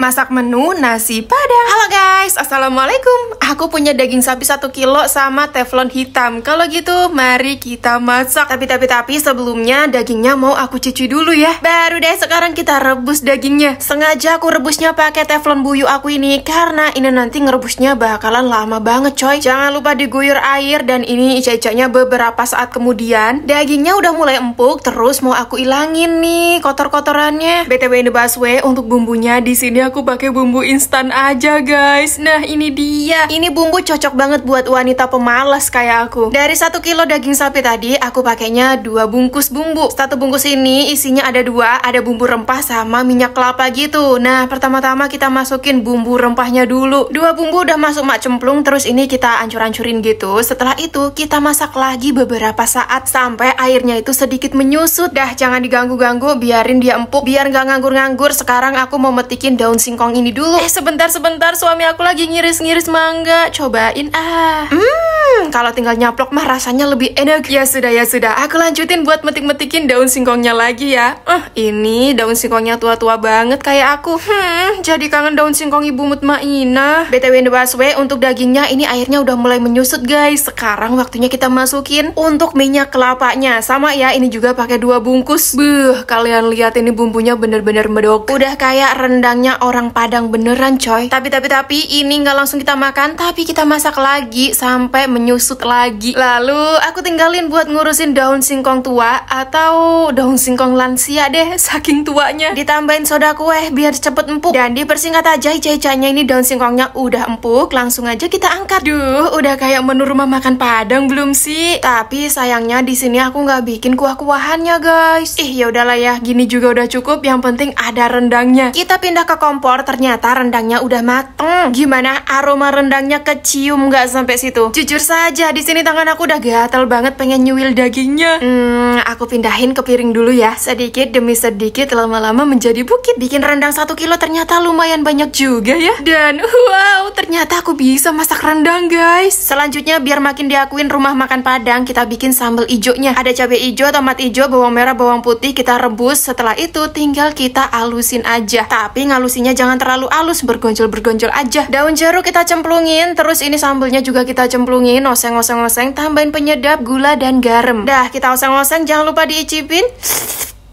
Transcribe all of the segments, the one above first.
masak menu nasi padang. Halo guys, Assalamualaikum. Aku punya daging sapi 1 kilo sama teflon hitam. Kalau gitu, mari kita masak. Tapi, tapi, tapi sebelumnya dagingnya mau aku cuci dulu ya. Baru deh sekarang kita rebus dagingnya. Sengaja aku rebusnya pakai teflon buyu aku ini karena ini nanti ngerebusnya bakalan lama banget coy. Jangan lupa diguyur air dan ini ica-icanya beberapa saat kemudian. Dagingnya udah mulai empuk, terus mau aku ilangin nih kotor-kotorannya. BTW in the busway, untuk bumbunya di sini aku pakai bumbu instan aja guys. Nah ini dia. Ini bumbu cocok banget buat wanita pemalas kayak aku. Dari satu kilo daging sapi tadi aku pakainya dua bungkus bumbu. Satu bungkus ini isinya ada dua, ada bumbu rempah sama minyak kelapa gitu. Nah pertama-tama kita masukin bumbu rempahnya dulu. Dua bumbu udah masuk mak cemplung terus ini kita ancur-ancurin gitu. Setelah itu kita masak lagi beberapa saat sampai airnya itu sedikit menyusut. Dah jangan diganggu-ganggu biarin dia empuk biar nggak nganggur-nganggur. Sekarang aku mau metikin daun singkong ini dulu. Eh sebentar sebentar suami aku lagi ngiris-ngiris mangga. Cobain ah. Hmm Hmm, kalau tinggal nyaplok mah rasanya lebih enak. Ya sudah, ya sudah. Aku lanjutin buat metik-metikin daun singkongnya lagi ya. uh, ini daun singkongnya tua-tua banget kayak aku. Hmm, jadi kangen daun singkong Ibu Ina. BTW in the untuk dagingnya ini airnya udah mulai menyusut guys. Sekarang waktunya kita masukin untuk minyak kelapanya. Sama ya, ini juga pakai dua bungkus. Buh, kalian lihat ini bumbunya bener-bener medok. Udah kayak rendangnya orang Padang beneran coy. Tapi, tapi, tapi, ini nggak langsung kita makan, tapi kita masak lagi sampai menyusut lagi. Lalu aku tinggalin buat ngurusin daun singkong tua atau daun singkong lansia deh, saking tuanya. Ditambahin soda kue biar cepet empuk. Dan dipersingkat aja ica ini daun singkongnya udah empuk, langsung aja kita angkat. Duh, udah kayak menu rumah makan Padang belum sih? Tapi sayangnya di sini aku nggak bikin kuah-kuahannya guys. Ih, ya udahlah ya, gini juga udah cukup. Yang penting ada rendangnya. Kita pindah ke kompor, ternyata rendangnya udah mateng. Gimana aroma rendangnya kecium nggak sampai situ? Jujur saja, di sini tangan aku udah gatel banget pengen nyuil dagingnya. Hmm, aku pindahin ke piring dulu ya, sedikit demi sedikit lama-lama menjadi bukit. Bikin rendang satu kilo ternyata lumayan banyak juga ya. Dan wow, ternyata aku bisa masak rendang guys. Selanjutnya biar makin diakuin rumah makan Padang, kita bikin sambal ijonya. Ada cabai ijo, tomat ijo, bawang merah, bawang putih, kita rebus. Setelah itu tinggal kita alusin aja. Tapi ngalusinnya jangan terlalu alus, bergonjol-bergonjol aja. Daun jeruk kita cemplungin, terus ini sambalnya juga kita cemplungin ingin oseng-oseng-oseng, tambahin penyedap, gula, dan garam. Dah, kita oseng-oseng, jangan lupa diicipin.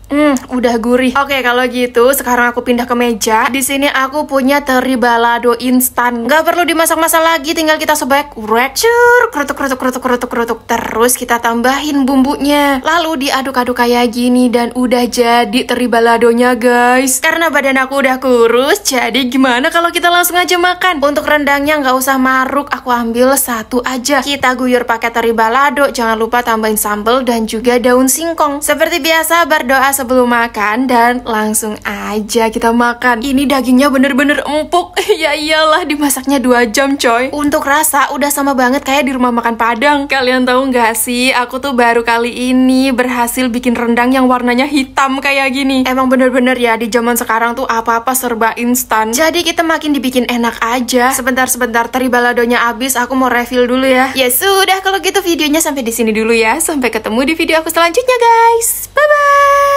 Hmm, udah gurih. Oke, okay, kalau gitu sekarang aku pindah ke meja. Di sini aku punya teri balado instan. Gak perlu dimasak-masak lagi, tinggal kita sebaik Recur, kerutuk, kerutuk, kerutuk, kerutuk, kerutuk. Terus kita tambahin bumbunya. Lalu diaduk-aduk kayak gini dan udah jadi teri baladonya, guys. Karena badan aku udah kurus, jadi gimana kalau kita langsung aja makan? Untuk rendangnya nggak usah maruk, aku ambil satu aja. Kita guyur pakai teri balado, jangan lupa tambahin sambal dan juga daun singkong. Seperti biasa, berdoa sebelum makan dan langsung aja kita makan. Ini dagingnya bener-bener empuk. ya iyalah dimasaknya 2 jam coy. Untuk rasa udah sama banget kayak di rumah makan Padang. Kalian tahu gak sih, aku tuh baru kali ini berhasil bikin rendang yang warnanya hitam kayak gini. Emang bener-bener ya di zaman sekarang tuh apa-apa serba instan. Jadi kita makin dibikin enak aja. Sebentar-sebentar teri baladonya abis aku mau refill dulu ya. Ya sudah kalau gitu videonya sampai di sini dulu ya. Sampai ketemu di video aku selanjutnya guys. Bye bye.